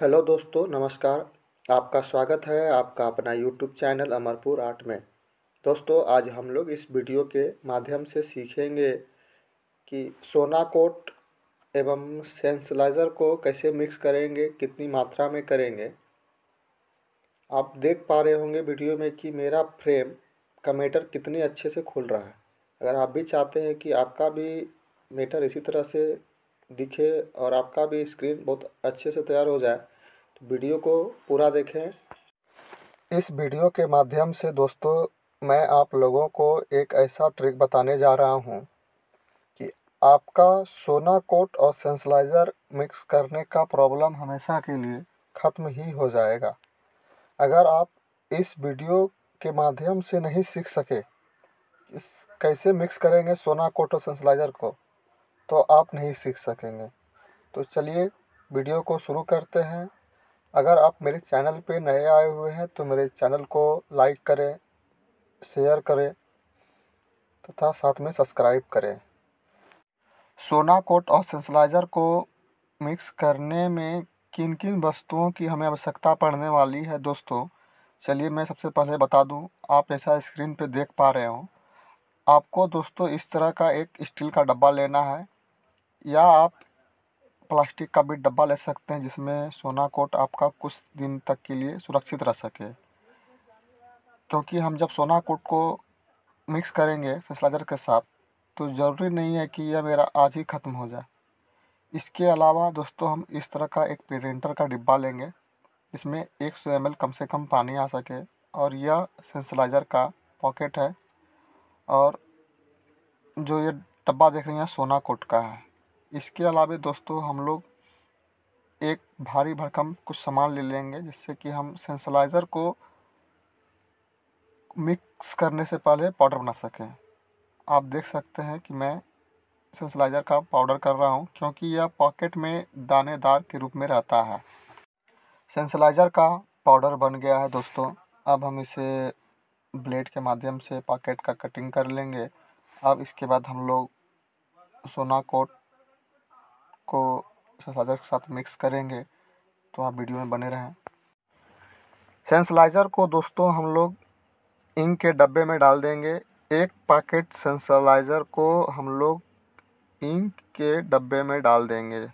hello दोस्तों नमस्कार आपका स्वागत है आपका अपना यूट्यूब चैनल अमरपुर आर्ट में दोस्तों आज हम लोग इस वीडियो के माध्यम से सीखेंगे कि सोना कोट एवं सेंसलाइज़र को कैसे मिक्स करेंगे कितनी मात्रा में करेंगे आप देख पा रहे होंगे वीडियो में कि मेरा फ्रेम का मीटर कितने अच्छे से खुल रहा है अगर आप भी चाहते हैं कि आपका भी मीटर इसी तरह से दिखे और आपका भी स्क्रीन बहुत अच्छे से तैयार हो जाए तो वीडियो को पूरा देखें इस वीडियो के माध्यम से दोस्तों मैं आप लोगों को एक ऐसा ट्रिक बताने जा रहा हूँ कि आपका सोना कोट और सेंसलाइज़र मिक्स करने का प्रॉब्लम हमेशा के लिए ख़त्म ही हो जाएगा अगर आप इस वीडियो के माध्यम से नहीं सीख सके इस कैसे मिक्स करेंगे सोना कोट और सेंसलाइज़र को तो आप नहीं सीख सकेंगे तो चलिए वीडियो को शुरू करते हैं अगर आप मेरे चैनल पे नए आए हुए हैं तो मेरे चैनल को लाइक करें शेयर करें तथा साथ में सब्सक्राइब करें सोना कोट और सेंसलाइजर को मिक्स करने में किन किन वस्तुओं की हमें आवश्यकता पड़ने वाली है दोस्तों चलिए मैं सबसे पहले बता दूं आप ऐसा स्क्रीन पे देख पा रहे हो आपको दोस्तों इस तरह का एक स्टील का डब्बा लेना है या आप प्लास्टिक का भी डब्बा ले सकते हैं जिसमें सोना कोट आपका कुछ दिन तक के लिए सुरक्षित रह सके क्योंकि हम जब सोना कोट को मिक्स करेंगे सलाजर के साथ तो ज़रूरी नहीं है कि यह मेरा आज ही ख़त्म हो जाए इसके अलावा दोस्तों हम इस तरह का एक प्रिंटर का डिब्बा लेंगे इसमें एक सौ एम कम से कम पानी आ सके और यह सेंसलाइजर का पॉकेट है और जो ये डब्बा देख रहे हैं सोना कोट का है इसके अलावा दोस्तों हम लोग एक भारी भरकम कुछ सामान ले लेंगे जिससे कि हम सेंसलाइज़र को मिक्स करने से पहले पाउडर बना सकें आप देख सकते हैं कि मैं सेंसलाइज़र का पाउडर कर रहा हूँ क्योंकि यह पॉकेट में दानेदार के रूप में रहता है सेंसलाइज़र का पाउडर बन गया है दोस्तों अब हम इसे ब्लेड के माध्यम से पॉकेट का कटिंग कर लेंगे अब इसके बाद हम लोग सोना कोट को सेंसलाइजर के साथ मिक्स करेंगे तो आप वीडियो में बने रहें सेंसलाइजर को दोस्तों हम लोग इंक के डब्बे में डाल देंगे एक पैकेट सेंसलाइजर को हम लोग इंक के डब्बे में डाल देंगे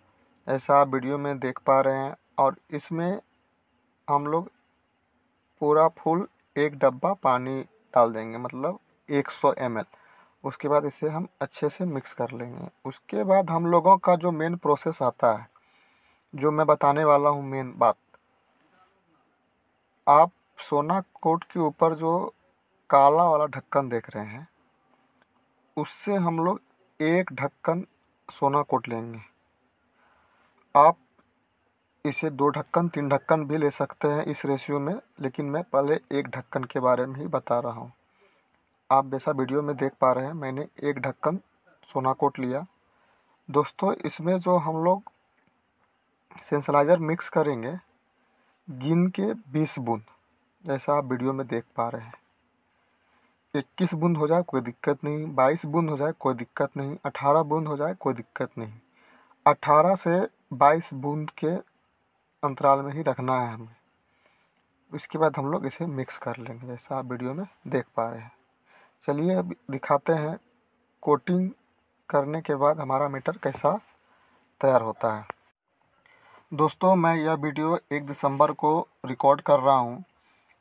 ऐसा आप वीडियो में देख पा रहे हैं और इसमें हम लोग पूरा फुल एक डब्बा पानी डाल देंगे मतलब 100 सौ उसके बाद इसे हम अच्छे से मिक्स कर लेंगे उसके बाद हम लोगों का जो मेन प्रोसेस आता है जो मैं बताने वाला हूँ मेन बात आप सोना कोट के ऊपर जो काला वाला ढक्कन देख रहे हैं उससे हम लोग एक ढक्कन सोना कोट लेंगे आप इसे दो ढक्कन तीन ढक्कन भी ले सकते हैं इस रेशियो में लेकिन मैं पहले एक ढक्कन के बारे में ही बता रहा हूँ आप जैसा वीडियो में देख पा रहे हैं मैंने एक ढक्कन सोना कोट लिया दोस्तों इसमें जो हम लोग सेंसलाइजर मिक्स करेंगे गिन के बीस बूंद जैसा आप वीडियो में देख पा रहे हैं इक्कीस बूंद हो जाए कोई दिक्कत नहीं बाईस बूंद हो जाए कोई दिक्कत नहीं अठारह बूंद हो जाए कोई दिक्कत नहीं अठारह से बाईस बूंद के अंतराल में ही रखना है हमें इसके बाद हम लोग इसे मिक्स कर लेंगे जैसा आप वीडियो में देख पा रहे हैं चलिए अब दिखाते हैं कोटिंग करने के बाद हमारा मीटर कैसा तैयार होता है दोस्तों मैं यह वीडियो एक दिसंबर को रिकॉर्ड कर रहा हूँ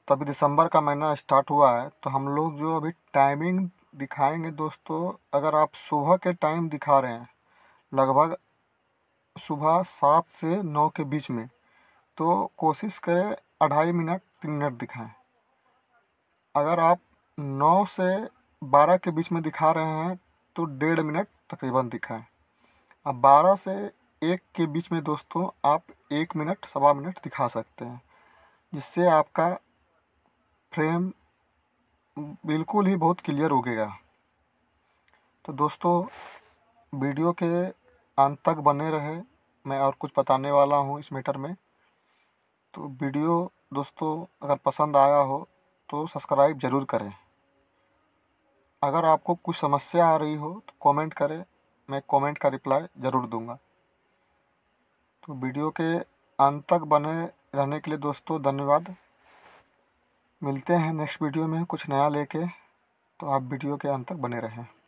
तो अभी दिसंबर का महीना स्टार्ट हुआ है तो हम लोग जो अभी टाइमिंग दिखाएंगे दोस्तों अगर आप सुबह के टाइम दिखा रहे हैं लगभग सुबह सात से नौ के बीच में तो कोशिश करें अढ़ाई मिनट तीन मिनट दिखाएं अगर आप नौ से बारह के बीच में दिखा रहे हैं तो डेढ़ मिनट तकरीबन दिखाएं अब बारह से एक के बीच में दोस्तों आप एक मिनट सवा मिनट दिखा सकते हैं जिससे आपका फ्रेम बिल्कुल ही बहुत क्लियर उगेगा तो दोस्तों वीडियो के अंत तक बने रहे मैं और कुछ बताने वाला हूँ इस मीटर में तो वीडियो दोस्तों अगर पसंद आया हो तो सब्सक्राइब ज़रूर करें अगर आपको कुछ समस्या आ रही हो तो कमेंट करें मैं कमेंट का रिप्लाई ज़रूर दूंगा तो वीडियो के अंत तक बने रहने के लिए दोस्तों धन्यवाद मिलते हैं नेक्स्ट वीडियो में कुछ नया लेके तो आप वीडियो के अंत तक बने रहें